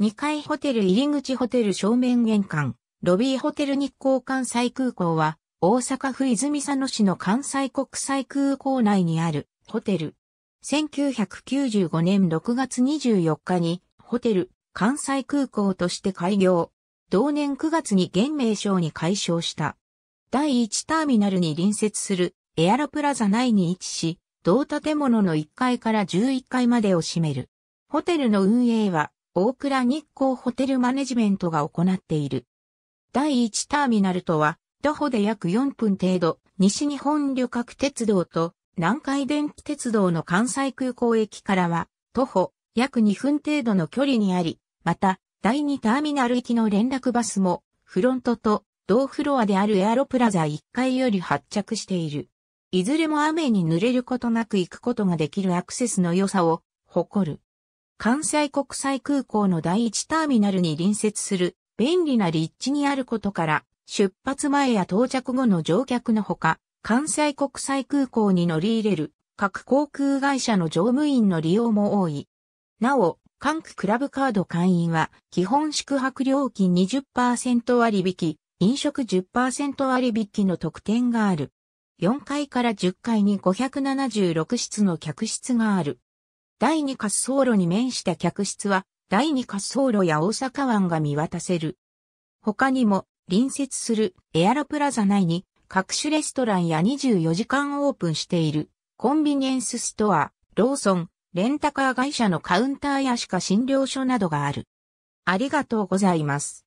2階ホテル入口ホテル正面玄関、ロビーホテル日光関西空港は、大阪府泉佐野市の関西国際空港内にあるホテル。1995年6月24日にホテル関西空港として開業。同年9月に現名称に改称した。第1ターミナルに隣接するエアロプラザ内に位置し、同建物の1階から11階までを占める。ホテルの運営は大倉日光ホテルマネジメントが行っている。第1ターミナルとは、徒歩で約4分程度、西日本旅客鉄道と南海電気鉄道の関西空港駅からは、徒歩約2分程度の距離にあり、また、第2ターミナル行きの連絡バスも、フロントと同フロアであるエアロプラザ1階より発着している。いずれも雨に濡れることなく行くことができるアクセスの良さを誇る。関西国際空港の第一ターミナルに隣接する便利な立地にあることから、出発前や到着後の乗客のほか、関西国際空港に乗り入れる各航空会社の乗務員の利用も多い。なお、関区クラブカード会員は、基本宿泊料金20%割引、飲食10%割引の特典がある。4階から10階に576室の客室がある。第2滑走路に面した客室は、第2滑走路や大阪湾が見渡せる。他にも、隣接するエアロプラザ内に、各種レストランや24時間オープンしている、コンビニエンスストア、ローソン、レンタカー会社のカウンターや歯科診療所などがある。ありがとうございます。